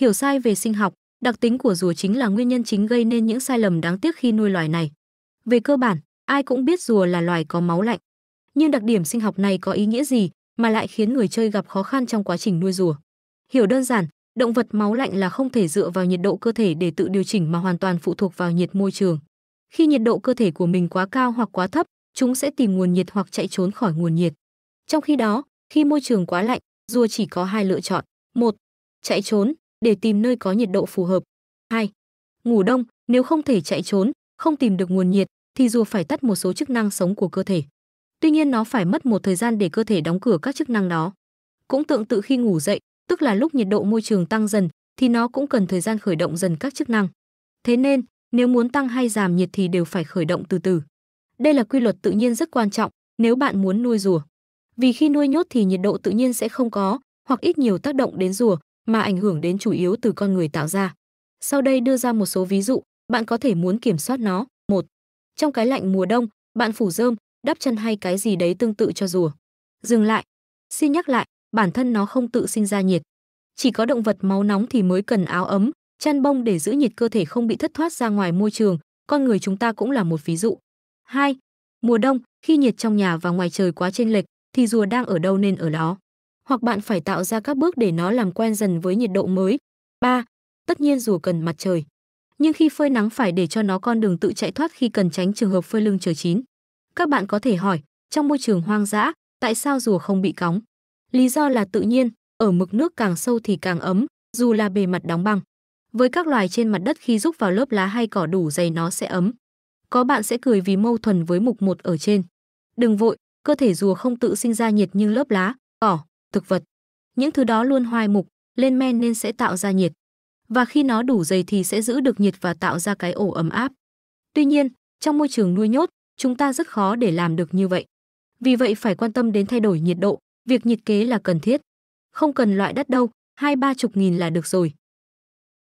Hiểu sai về sinh học, đặc tính của rùa chính là nguyên nhân chính gây nên những sai lầm đáng tiếc khi nuôi loài này. Về cơ bản, ai cũng biết rùa là loài có máu lạnh. Nhưng đặc điểm sinh học này có ý nghĩa gì mà lại khiến người chơi gặp khó khăn trong quá trình nuôi rùa? Hiểu đơn giản, động vật máu lạnh là không thể dựa vào nhiệt độ cơ thể để tự điều chỉnh mà hoàn toàn phụ thuộc vào nhiệt môi trường. Khi nhiệt độ cơ thể của mình quá cao hoặc quá thấp, chúng sẽ tìm nguồn nhiệt hoặc chạy trốn khỏi nguồn nhiệt. Trong khi đó, khi môi trường quá lạnh, rùa chỉ có hai lựa chọn: một, chạy trốn, để tìm nơi có nhiệt độ phù hợp. 2. Ngủ đông, nếu không thể chạy trốn, không tìm được nguồn nhiệt thì dù phải tắt một số chức năng sống của cơ thể. Tuy nhiên nó phải mất một thời gian để cơ thể đóng cửa các chức năng đó. Cũng tương tự khi ngủ dậy, tức là lúc nhiệt độ môi trường tăng dần thì nó cũng cần thời gian khởi động dần các chức năng. Thế nên, nếu muốn tăng hay giảm nhiệt thì đều phải khởi động từ từ. Đây là quy luật tự nhiên rất quan trọng nếu bạn muốn nuôi rùa. Vì khi nuôi nhốt thì nhiệt độ tự nhiên sẽ không có, hoặc ít nhiều tác động đến rùa, mà ảnh hưởng đến chủ yếu từ con người tạo ra. Sau đây đưa ra một số ví dụ, bạn có thể muốn kiểm soát nó. Một, Trong cái lạnh mùa đông, bạn phủ rơm, đắp chân hay cái gì đấy tương tự cho rùa. Dừng lại. Xin nhắc lại, bản thân nó không tự sinh ra nhiệt. Chỉ có động vật máu nóng thì mới cần áo ấm, chăn bông để giữ nhiệt cơ thể không bị thất thoát ra ngoài môi trường, con người chúng ta cũng là một ví dụ. 2. Mùa đông, khi nhiệt trong nhà và ngoài trời quá chênh lệch thì rùa đang ở đâu nên ở đó hoặc bạn phải tạo ra các bước để nó làm quen dần với nhiệt độ mới. 3. Tất nhiên dù cần mặt trời, nhưng khi phơi nắng phải để cho nó con đường tự chạy thoát khi cần tránh trường hợp phơi lưng trời chín. Các bạn có thể hỏi, trong môi trường hoang dã, tại sao rùa không bị cóng? Lý do là tự nhiên, ở mực nước càng sâu thì càng ấm, dù là bề mặt đóng băng. Với các loài trên mặt đất khi rúc vào lớp lá hay cỏ đủ dày nó sẽ ấm. Có bạn sẽ cười vì mâu thuẫn với mục một ở trên. Đừng vội, cơ thể rùa không tự sinh ra nhiệt như lớp lá, cỏ, thực vật. Những thứ đó luôn hoài mục, lên men nên sẽ tạo ra nhiệt. Và khi nó đủ dày thì sẽ giữ được nhiệt và tạo ra cái ổ ấm áp. Tuy nhiên, trong môi trường nuôi nhốt, chúng ta rất khó để làm được như vậy. Vì vậy phải quan tâm đến thay đổi nhiệt độ, việc nhiệt kế là cần thiết. Không cần loại đất đâu, hai ba chục nghìn là được rồi.